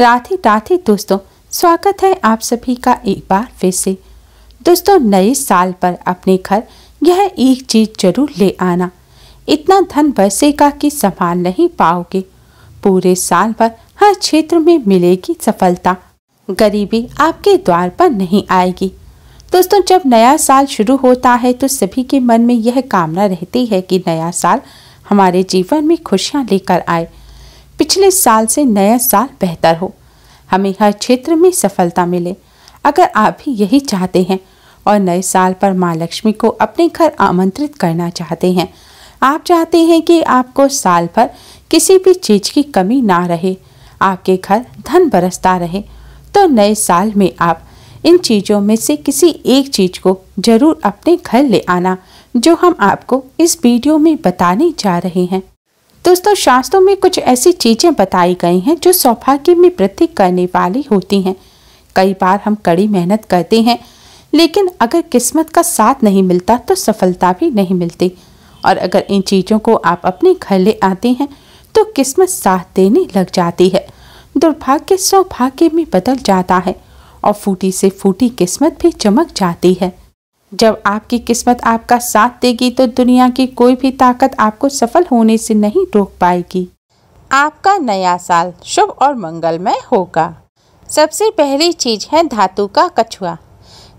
राधे राधे दोस्तों स्वागत है आप सभी का एक बार फिर से दोस्तों नए साल पर अपने घर यह एक चीज जरूर ले आना इतना धन बरसेगा कि संभाल नहीं पाओगे पूरे साल पर हर क्षेत्र में मिलेगी सफलता गरीबी आपके द्वार पर नहीं आएगी दोस्तों जब नया साल शुरू होता है तो सभी के मन में यह कामना रहती है कि नया साल हमारे जीवन में खुशियाँ लेकर आए पिछले साल से नया साल बेहतर हो हमें हर क्षेत्र में सफलता मिले अगर आप भी यही चाहते हैं और नए साल पर माँ लक्ष्मी को अपने घर आमंत्रित करना चाहते हैं आप चाहते हैं कि आपको साल भर किसी भी चीज़ की कमी ना रहे आपके घर धन बरसता रहे तो नए साल में आप इन चीज़ों में से किसी एक चीज़ को ज़रूर अपने घर ले आना जो हम आपको इस वीडियो में बताने जा रहे हैं दोस्तों शास्त्रों में कुछ ऐसी चीज़ें बताई गई हैं जो सौभाग्य में वृद्धि करने वाली होती हैं कई बार हम कड़ी मेहनत करते हैं लेकिन अगर किस्मत का साथ नहीं मिलता तो सफलता भी नहीं मिलती और अगर इन चीज़ों को आप अपने घर ले आते हैं तो किस्मत साथ देने लग जाती है दुर्भाग्य सौभाग्य में बदल जाता है और फूटी से फूटी किस्मत भी चमक जाती है जब आपकी किस्मत आपका साथ देगी तो दुनिया की कोई भी ताकत आपको सफल होने से नहीं रोक पाएगी आपका नया साल शुभ और मंगलमय होगा सबसे पहली चीज है धातु का कछुआ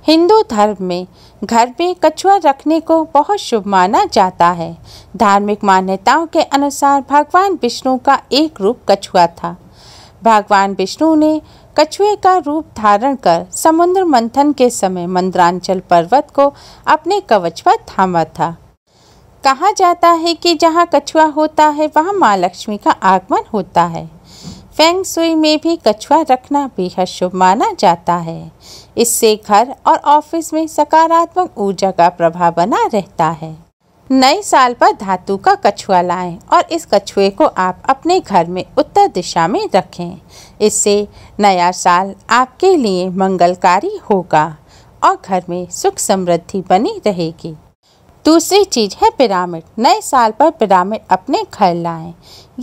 हिंदू धर्म में घर में कछुआ रखने को बहुत शुभ माना जाता है धार्मिक मान्यताओं के अनुसार भगवान विष्णु का एक रूप कछुआ था भगवान विष्णु ने कछुए का रूप धारण कर समुद्र मंथन के समय मंद्रांचल पर्वत को अपने कवच पर थामा था कहा जाता है कि जहाँ कछुआ होता है वहाँ माँ लक्ष्मी का आगमन होता है फेंग सुई में भी कछुआ रखना बेहद शुभ माना जाता है इससे घर और ऑफिस में सकारात्मक ऊर्जा का प्रभाव बना रहता है नए साल पर धातु का कछुआ लाएं और इस कछुए को आप अपने घर में उत्तर दिशा में रखें इससे नया साल आपके लिए मंगलकारी होगा और घर में सुख समृद्धि बनी रहेगी दूसरी चीज़ है पिरामिड नए साल पर पिरामिड अपने घर लाएं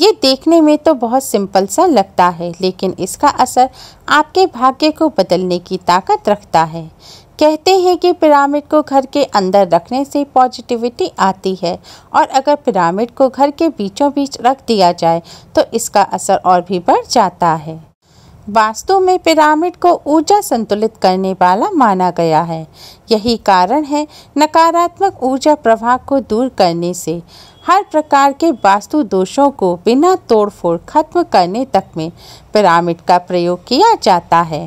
ये देखने में तो बहुत सिंपल सा लगता है लेकिन इसका असर आपके भाग्य को बदलने की ताकत रखता है कहते हैं कि पिरामिड को घर के अंदर रखने से पॉजिटिविटी आती है और अगर पिरामिड को घर के बीचों बीच रख दिया जाए तो इसका असर और भी बढ़ जाता है वास्तु में पिरामिड को ऊर्जा संतुलित करने वाला माना गया है यही कारण है नकारात्मक ऊर्जा प्रवाह को दूर करने से हर प्रकार के वास्तु दोषों को बिना तोड़फोड़ खत्म करने तक में पिरामिड का प्रयोग किया जाता है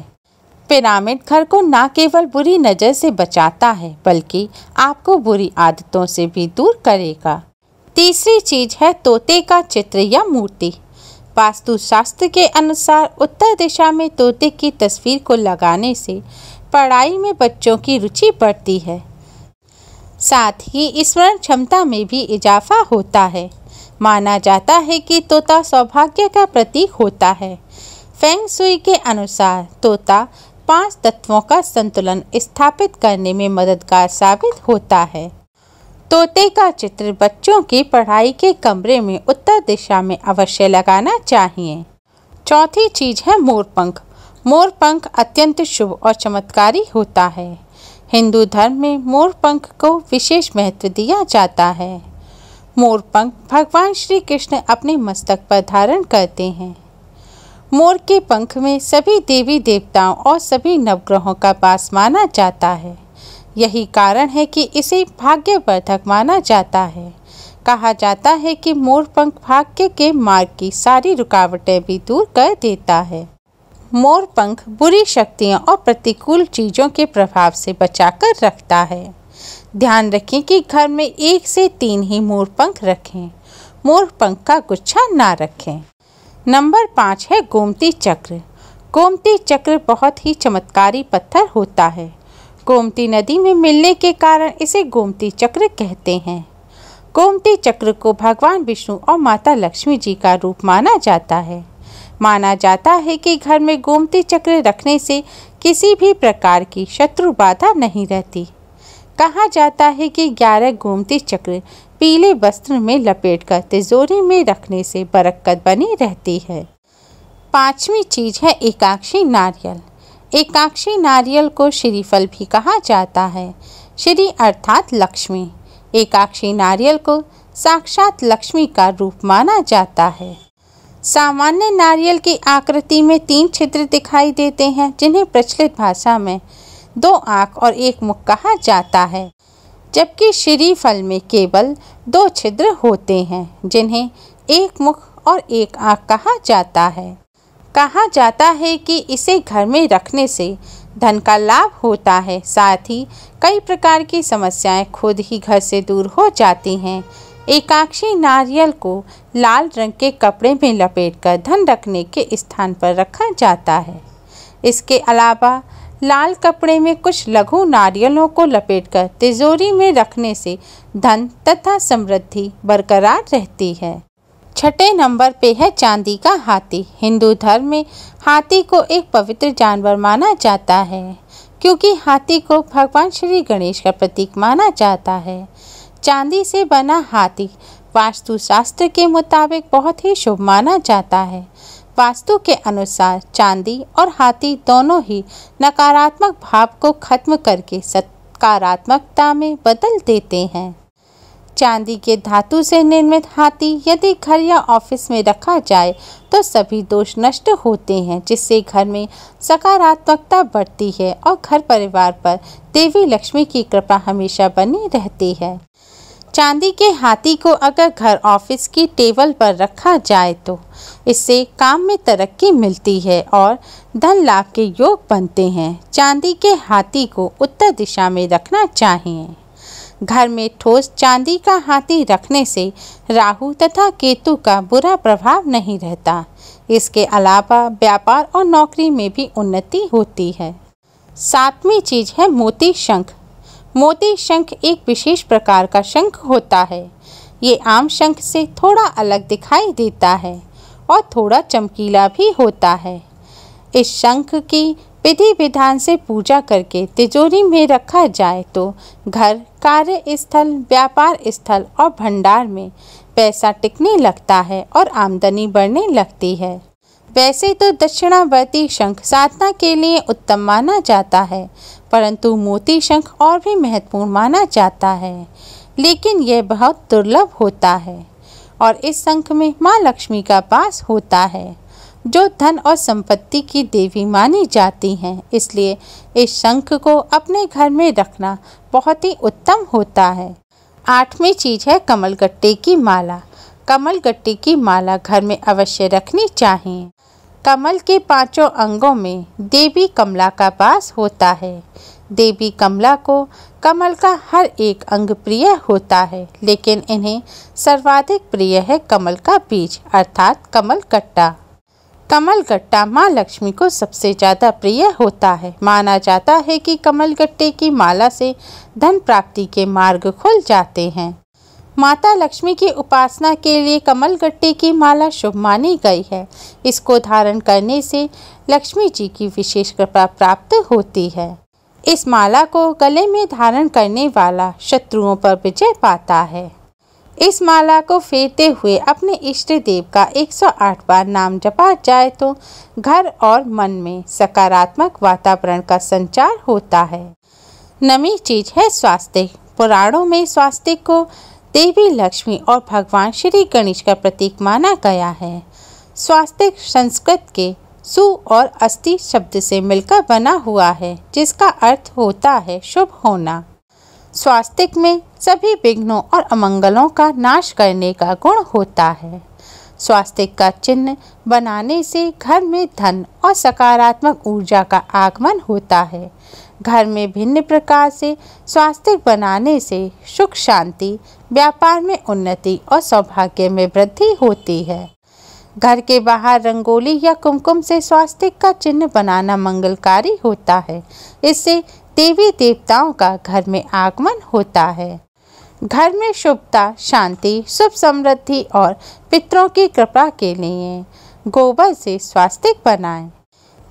पिरामिड घर को ना केवल बुरी नज़र से बचाता है बल्कि आपको बुरी आदतों से भी दूर करेगा तीसरी चीज है तोते का चित्र या मूर्ति शास्त्र के अनुसार उत्तर दिशा में तोते की तस्वीर को लगाने से पढ़ाई में बच्चों की रुचि बढ़ती है साथ ही स्मरण क्षमता में भी इजाफा होता है माना जाता है कि तोता सौभाग्य का प्रतीक होता है फेंग सुई के अनुसार तोता पांच तत्वों का संतुलन स्थापित करने में मददगार साबित होता है तोते का चित्र बच्चों की पढ़ाई के कमरे में उत्तर दिशा में अवश्य लगाना चाहिए चौथी चीज है मोरपंख मोरपंख अत्यंत शुभ और चमत्कारी होता है हिंदू धर्म में मोरपंख को विशेष महत्व दिया जाता है मोरपंख भगवान श्री कृष्ण अपने मस्तक पर धारण करते हैं मोर के पंख में सभी देवी देवताओं और सभी नवग्रहों का वास माना जाता है यही कारण है कि इसे भाग्यवर्धक माना जाता है कहा जाता है कि मोर पंख भाग्य के मार्ग की सारी रुकावटें भी दूर कर देता है मोर पंख बुरी शक्तियों और प्रतिकूल चीज़ों के प्रभाव से बचाकर रखता है ध्यान रखें कि घर में एक से तीन ही मोर पंख रखें मोर पंख का गुच्छा ना रखें नंबर पाँच है गोमती चक्र गोमती चक्र बहुत ही चमत्कारी पत्थर होता है गोमती नदी में मिलने के कारण इसे गोमती चक्र कहते हैं गोमती चक्र को भगवान विष्णु और माता लक्ष्मी जी का रूप माना जाता है माना जाता है कि घर में गोमती चक्र रखने से किसी भी प्रकार की शत्रु बाधा नहीं रहती कहा जाता है कि ग्यारह गोमती चक्र पीले वस्त्र में लपेटकर तिजोरी में रखने से बरक्कत बनी रहती है पांचवी चीज़ है एकाक्षी नारियल एकाक्षी नारियल को श्रीफल भी कहा जाता है श्री अर्थात लक्ष्मी एकाक्षी नारियल को साक्षात लक्ष्मी का रूप माना जाता है सामान्य नारियल की आकृति में तीन छिद्र दिखाई देते हैं जिन्हें प्रचलित भाषा में दो आँख और एक मुख कहा जाता है जबकि श्रीफल में केवल दो छिद्र होते हैं जिन्हें एक मुख और एक आँख कहा जाता है कहा जाता है कि इसे घर में रखने से धन का लाभ होता है साथ ही कई प्रकार की समस्याएं खुद ही घर से दूर हो जाती हैं एकाक्षी नारियल को लाल रंग के कपड़े में लपेटकर धन रखने के स्थान पर रखा जाता है इसके अलावा लाल कपड़े में कुछ लघु नारियलों को लपेटकर तिजोरी में रखने से धन तथा समृद्धि बरकरार रहती है छठे नंबर पे है चांदी का हाथी हिंदू धर्म में हाथी को एक पवित्र जानवर माना जाता है क्योंकि हाथी को भगवान श्री गणेश का प्रतीक माना जाता है चांदी से बना हाथी वास्तुशास्त्र के मुताबिक बहुत ही शुभ माना जाता है वास्तु के अनुसार चांदी और हाथी दोनों ही नकारात्मक भाव को खत्म करके सकारात्मकता में बदल देते हैं चांदी के धातु से निर्मित हाथी यदि घर या ऑफिस में रखा जाए तो सभी दोष नष्ट होते हैं जिससे घर में सकारात्मकता बढ़ती है और घर परिवार पर देवी लक्ष्मी की कृपा हमेशा बनी रहती है चांदी के हाथी को अगर घर ऑफिस की टेबल पर रखा जाए तो इससे काम में तरक्की मिलती है और धन लाभ के योग बनते हैं चांदी के हाथी को उत्तर दिशा में रखना चाहिए घर में ठोस चांदी का हाथी रखने से राहु तथा केतु का बुरा प्रभाव नहीं रहता इसके अलावा व्यापार और नौकरी में भी उन्नति होती है सातवीं चीज है मोती शंख मोती शंख एक विशेष प्रकार का शंख होता है ये आम शंख से थोड़ा अलग दिखाई देता है और थोड़ा चमकीला भी होता है इस शंख की विधि विधान से पूजा करके तिजोरी में रखा जाए तो घर कार्य स्थल व्यापार स्थल और भंडार में पैसा टिकने लगता है और आमदनी बढ़ने लगती है वैसे तो दक्षिणावर्ती शंख साधना के लिए उत्तम माना जाता है परंतु मोती शंख और भी महत्वपूर्ण माना जाता है लेकिन यह बहुत दुर्लभ होता है और इस शंख में माँ लक्ष्मी का पास होता है जो धन और संपत्ति की देवी मानी जाती हैं इसलिए इस शंख को अपने घर में रखना बहुत ही उत्तम होता है आठवीं चीज़ है कमलगट्टे की माला कमल गट्टे की माला घर में अवश्य रखनी चाहिए कमल के पांचों अंगों में देवी कमला का वास होता है देवी कमला को कमल का हर एक अंग प्रिय होता है लेकिन इन्हें सर्वाधिक प्रिय है कमल का बीज अर्थात कमल गट्टा कमल गट्टा माँ लक्ष्मी को सबसे ज़्यादा प्रिय होता है माना जाता है कि कमल गट्टे की माला से धन प्राप्ति के मार्ग खुल जाते हैं माता लक्ष्मी की उपासना के लिए कमल गट्टे की माला शुभ मानी गई है इसको धारण करने से लक्ष्मी जी की विशेष कृपा प्राप्त होती है इस माला को गले में धारण करने वाला शत्रुओं पर विजय पाता है इस माला को फेरते हुए अपने इष्ट देव का 108 बार नाम जपा जाए तो घर और मन में सकारात्मक वातावरण का संचार होता है नमी चीज है स्वास्थ्य पुराणों में स्वास्थ्य को देवी लक्ष्मी और भगवान श्री गणेश का प्रतीक माना गया है स्वास्थ्य संस्कृत के सु और अस्थि शब्द से मिलकर बना हुआ है जिसका अर्थ होता है शुभ होना स्वास्तिक में सभी विघ्नों और अमंगलों का नाश करने का गुण होता है स्वास्तिक का चिन्ह बनाने से घर में धन और सकारात्मक ऊर्जा का आगमन होता है घर में भिन्न प्रकार से स्वास्थ्य बनाने से सुख शांति व्यापार में उन्नति और सौभाग्य में वृद्धि होती है घर के बाहर रंगोली या कुमकुम से स्वास्थ्य का चिन्ह बनाना मंगलकारी होता है इससे देवी देवताओं का घर में आगमन होता है घर में शुभता शांति शुभ समृद्धि और पितरों की कृपा के लिए गोबर से स्वास्थ्य बनाएं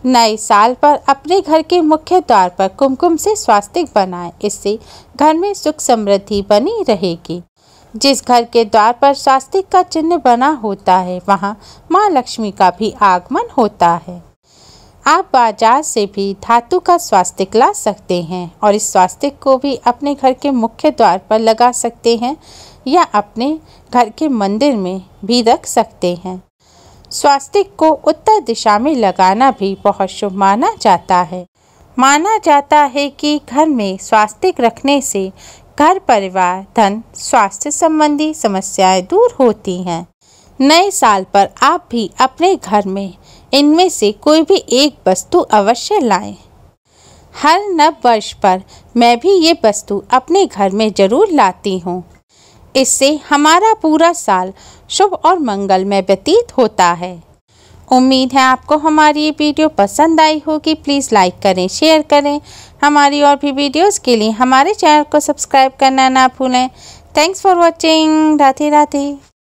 नए साल पर अपने घर के मुख्य द्वार पर कुमकुम से स्वास्तिक बनाएं इससे घर में सुख समृद्धि बनी रहेगी जिस घर के द्वार पर स्वास्तिक का चिन्ह बना होता है वहां माँ लक्ष्मी का भी आगमन होता है आप बाजार से भी धातु का स्वास्तिक ला सकते हैं और इस स्वास्तिक को भी अपने घर के मुख्य द्वार पर लगा सकते हैं या अपने घर के मंदिर में भी रख सकते हैं स्वास्तिक को उत्तर दिशा में लगाना भी बहुत शुभ माना जाता है माना जाता है कि घर में स्वास्तिक रखने से घर परिवार धन स्वास्थ्य संबंधी समस्याएं दूर होती हैं नए साल पर आप भी अपने घर में इनमें से कोई भी एक वस्तु अवश्य लाएं। हर नव वर्ष पर मैं भी ये वस्तु अपने घर में ज़रूर लाती हूँ इससे हमारा पूरा साल शुभ और मंगलमय व्यतीत होता है उम्मीद है आपको हमारी ये वीडियो पसंद आई होगी प्लीज़ लाइक करें शेयर करें हमारी और भी वीडियोस के लिए हमारे चैनल को सब्सक्राइब करना ना भूलें thanks for watching Radhe Radhe